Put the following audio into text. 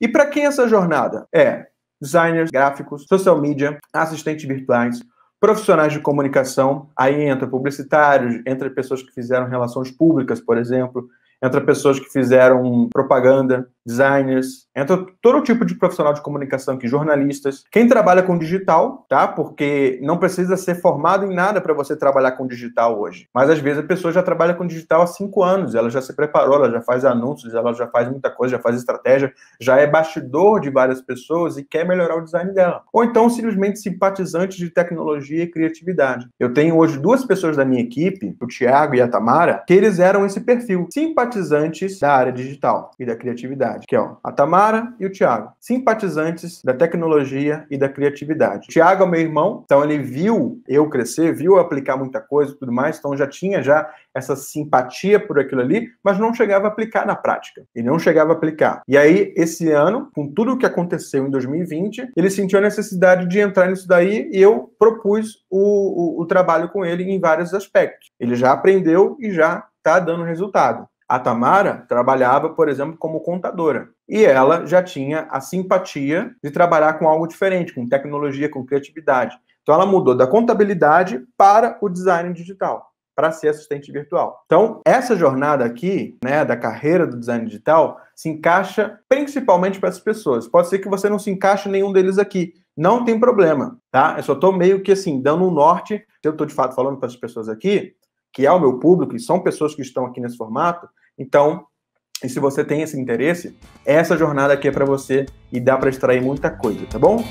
E para quem essa jornada? É designers, gráficos, social media, assistentes virtuais, profissionais de comunicação, aí entra publicitários, entra pessoas que fizeram relações públicas, por exemplo, entra pessoas que fizeram propaganda, designers, entra todo tipo de profissional de comunicação aqui, jornalistas, quem trabalha com digital, tá? Porque não precisa ser formado em nada para você trabalhar com digital hoje. Mas às vezes a pessoa já trabalha com digital há cinco anos, ela já se preparou, ela já faz anúncios, ela já faz muita coisa, já faz estratégia, já é bastidor de várias pessoas e quer melhorar o design dela. Ou então simplesmente simpatizante de tecnologia e criatividade. Eu tenho hoje duas pessoas da minha equipe, o Tiago e a Tamara, que eles eram esse perfil, simpatizantes da área digital e da criatividade criatividade, que é ó, a Tamara e o Tiago, simpatizantes da tecnologia e da criatividade. O Tiago é meu irmão, então ele viu eu crescer, viu eu aplicar muita coisa e tudo mais, então já tinha já essa simpatia por aquilo ali, mas não chegava a aplicar na prática. Ele não chegava a aplicar. E aí, esse ano, com tudo o que aconteceu em 2020, ele sentiu a necessidade de entrar nisso daí e eu propus o, o, o trabalho com ele em vários aspectos. Ele já aprendeu e já está dando resultado. A Tamara trabalhava, por exemplo, como contadora. E ela já tinha a simpatia de trabalhar com algo diferente, com tecnologia, com criatividade. Então ela mudou da contabilidade para o design digital, para ser assistente virtual. Então, essa jornada aqui, né, da carreira do design digital, se encaixa principalmente para essas pessoas. Pode ser que você não se encaixe em nenhum deles aqui, não tem problema, tá? Eu só estou meio que assim, dando um norte, eu estou de fato falando para as pessoas aqui, que é o meu público, e são pessoas que estão aqui nesse formato, então, e se você tem esse interesse, essa jornada aqui é para você e dá para extrair muita coisa, tá bom?